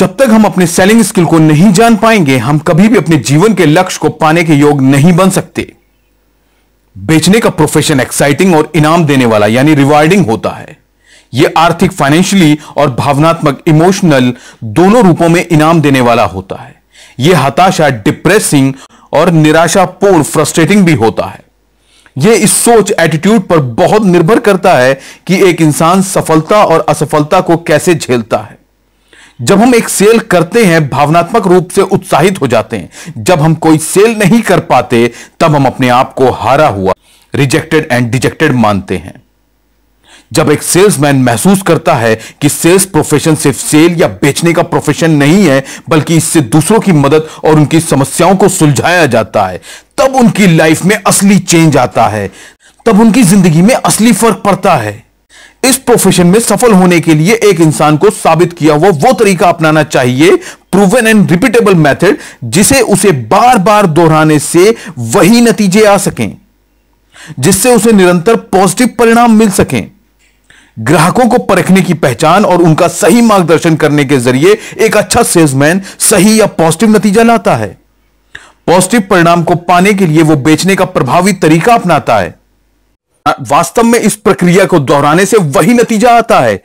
जब तक हम अपने सेलिंग स्किल को नहीं जान पाएंगे हम कभी भी अपने जीवन के लक्ष्य को पाने के योग नहीं बन सकते बेचने का प्रोफेशन एक्साइटिंग और इनाम देने वाला यानी रिवार्डिंग होता है यह आर्थिक फाइनेंशियली और भावनात्मक इमोशनल दोनों रूपों में इनाम देने वाला होता है यह हताशा डिप्रेसिंग और निराशापूर्ण फ्रस्ट्रेटिंग भी होता है यह इस सोच एटीट्यूड पर बहुत निर्भर करता है कि एक इंसान सफलता और असफलता को कैसे झेलता है जब हम एक सेल करते हैं भावनात्मक रूप से उत्साहित हो जाते हैं जब हम कोई सेल नहीं कर पाते तब हम अपने आप को हारा हुआ रिजेक्टेड एंड डिजेक्टेड मानते हैं जब एक सेल्समैन महसूस करता है कि सेल्स प्रोफेशन सिर्फ सेल या बेचने का प्रोफेशन नहीं है बल्कि इससे दूसरों की मदद और उनकी समस्याओं को सुलझाया जाता है तब उनकी लाइफ में असली चेंज आता है तब उनकी जिंदगी में असली फर्क पड़ता है इस प्रोफेशन में सफल होने के लिए एक इंसान को साबित किया हुआ वो तरीका अपनाना चाहिए प्रूवन एंड रिपीटेबल मेथड जिसे उसे बार बार दोहराने से वही नतीजे आ सकें जिससे उसे निरंतर पॉजिटिव परिणाम मिल सकें ग्राहकों को परखने की पहचान और उनका सही मार्गदर्शन करने के जरिए एक अच्छा सेल्समैन सही या पॉजिटिव नतीजा लाता है पॉजिटिव परिणाम को पाने के लिए वो बेचने का प्रभावी तरीका अपनाता है वास्तव में इस प्रक्रिया को दोहराने से वही नतीजा आता है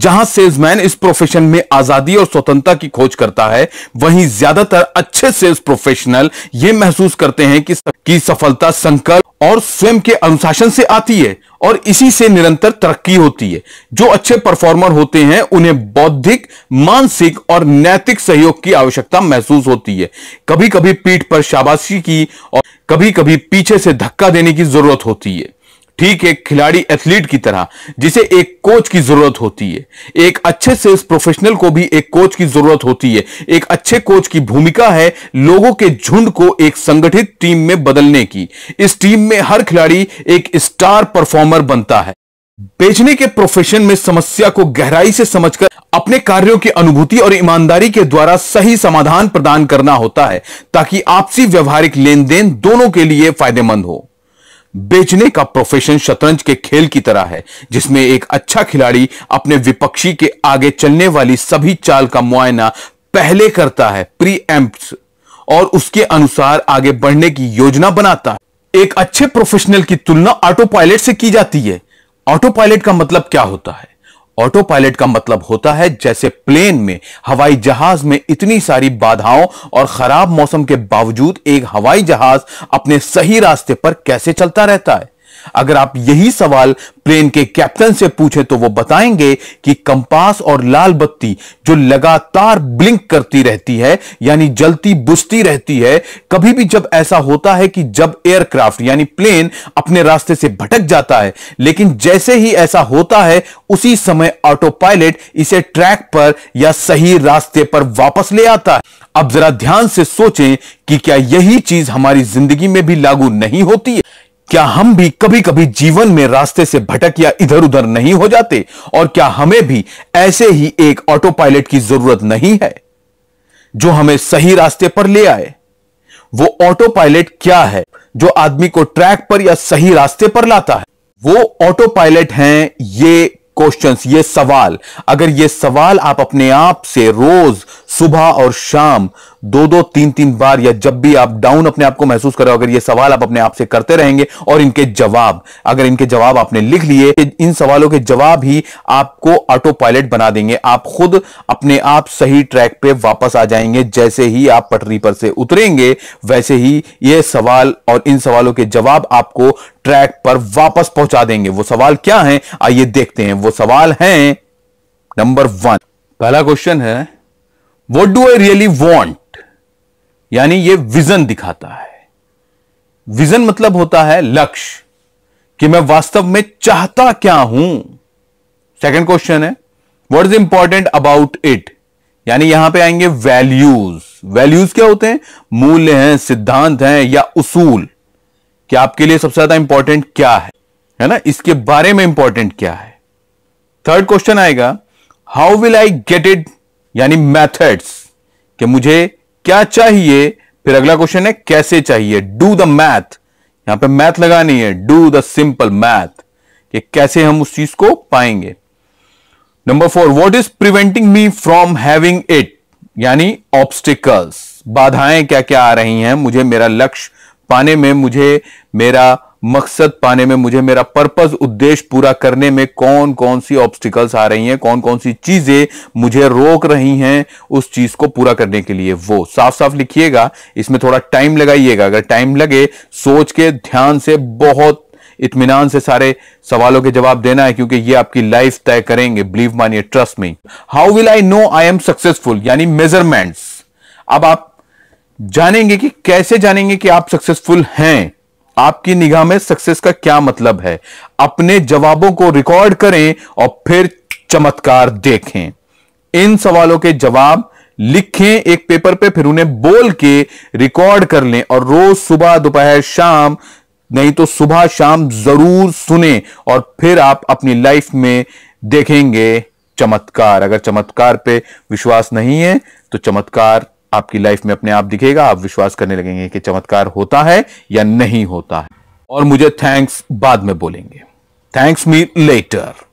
जहां सेल्समैन इस प्रोफेशन में आजादी और स्वतंत्रता की खोज करता है वहीं ज्यादातर अच्छे सेल्स प्रोफेशनल ये महसूस करते हैं कि, कि सफलता संकल्प और स्वयं के अनुशासन से आती है और इसी से निरंतर तरक्की होती है जो अच्छे परफॉर्मर होते हैं उन्हें बौद्धिक मानसिक और नैतिक सहयोग की आवश्यकता महसूस होती है कभी कभी पीठ पर शाबाशी की और कभी कभी पीछे से धक्का देने की जरूरत होती है ठीक एक खिलाड़ी एथलीट की तरह जिसे एक कोच की जरूरत होती है एक अच्छे सेल्स प्रोफेशनल को भी एक कोच की जरूरत होती है एक अच्छे कोच की भूमिका है लोगों के झुंड को एक संगठित टीम में बदलने की इस टीम में हर खिलाड़ी एक स्टार परफॉर्मर बनता है बेचने के प्रोफेशन में समस्या को गहराई से समझकर अपने कार्यों की अनुभूति और ईमानदारी के द्वारा सही समाधान प्रदान करना होता है ताकि आपसी व्यवहारिक लेन देन दोनों के लिए फायदेमंद हो बेचने का प्रोफेशन शतरंज के खेल की तरह है जिसमें एक अच्छा खिलाड़ी अपने विपक्षी के आगे चलने वाली सभी चाल का मुआयना पहले करता है प्री और उसके अनुसार आगे बढ़ने की योजना बनाता है एक अच्छे प्रोफेशनल की तुलना ऑटो पायलट से की जाती है ऑटो पायलट का मतलब क्या होता है ऑटो पायलट का मतलब होता है जैसे प्लेन में हवाई जहाज में इतनी सारी बाधाओं और खराब मौसम के बावजूद एक हवाई जहाज अपने सही रास्ते पर कैसे चलता रहता है अगर आप यही सवाल प्लेन के कैप्टन से पूछे तो वो बताएंगे कि कंपास और लाल बत्ती जो लगातार ब्लिंक करती रहती है यानी जलती बुझती रहती है कभी भी जब ऐसा होता है कि जब एयरक्राफ्ट यानी प्लेन अपने रास्ते से भटक जाता है लेकिन जैसे ही ऐसा होता है उसी समय ऑटो पायलट इसे ट्रैक पर या सही रास्ते पर वापस ले आता है अब जरा ध्यान से सोचें कि क्या यही चीज हमारी जिंदगी में भी लागू नहीं होती है क्या हम भी कभी कभी जीवन में रास्ते से भटक या इधर उधर नहीं हो जाते और क्या हमें भी ऐसे ही एक ऑटो पायलट की जरूरत नहीं है जो हमें सही रास्ते पर ले आए वो ऑटो पायलट क्या है जो आदमी को ट्रैक पर या सही रास्ते पर लाता है वो ऑटो पायलट है ये क्वेश्चंस ये सवाल अगर ये सवाल आप अपने आप से रोज सुबह और शाम दो दो तीन तीन बार या जब भी आप डाउन अपने आप को महसूस करो अगर ये सवाल आप अपने आप से करते रहेंगे और इनके जवाब अगर इनके जवाब आपने लिख लिए इन सवालों के जवाब ही आपको ऑटो पायलट बना देंगे आप खुद अपने आप सही ट्रैक पे वापस आ जाएंगे जैसे ही आप पटरी पर से उतरेंगे वैसे ही ये सवाल और इन सवालों के जवाब आपको ट्रैक पर वापस पहुंचा देंगे वो सवाल क्या है आइए देखते हैं वो सवाल है नंबर वन पहला क्वेश्चन है what do I really want यानी ये विजन दिखाता है विजन मतलब होता है लक्ष्य कि मैं वास्तव में चाहता क्या हूं सेकेंड क्वेश्चन है what is important about it यानी यहां पे आएंगे वैल्यूज वैल्यूज क्या होते हैं मूल्य हैं सिद्धांत हैं या उसूल कि आपके लिए सबसे ज्यादा इंपॉर्टेंट क्या है है ना इसके बारे में इंपॉर्टेंट क्या है थर्ड क्वेश्चन आएगा how will I get it यानी मैथड्स कि मुझे क्या चाहिए फिर अगला क्वेश्चन है कैसे चाहिए डू द मैथ यहां पे मैथ लगानी है डू द सिंपल मैथ कि कैसे हम उस चीज को पाएंगे number four what is preventing me from having it यानी ऑब्स्टिकल्स बाधाएं क्या क्या आ रही हैं मुझे मेरा लक्ष्य पाने में मुझे मेरा मकसद पाने में मुझे मेरा पर्पज उद्देश्य पूरा करने में कौन कौन सी ऑब्स्टिकल्स आ रही हैं कौन कौन सी चीजें मुझे रोक रही हैं उस चीज को पूरा करने के लिए वो साफ साफ लिखिएगा इसमें थोड़ा टाइम लगाइएगा अगर टाइम लगे सोच के ध्यान से बहुत इतमान से सारे सवालों के जवाब देना है क्योंकि ये आपकी लाइफ तय करेंगे बिलीव मानिए ट्रस्ट में how will I know I am successful यानी मेजरमेंट्स अब आप जानेंगे कि कैसे जानेंगे कि आप सक्सेसफुल हैं आपकी निगाह में सक्सेस का क्या मतलब है अपने जवाबों को रिकॉर्ड करें और फिर चमत्कार देखें इन सवालों के जवाब लिखें एक पेपर पे फिर उन्हें बोल के रिकॉर्ड कर लें और रोज सुबह दोपहर शाम नहीं तो सुबह शाम जरूर सुने और फिर आप अपनी लाइफ में देखेंगे चमत्कार अगर चमत्कार पे विश्वास नहीं है तो चमत्कार आपकी लाइफ में अपने आप दिखेगा आप विश्वास करने लगेंगे कि चमत्कार होता है या नहीं होता है और मुझे थैंक्स बाद में बोलेंगे थैंक्स मी लेटर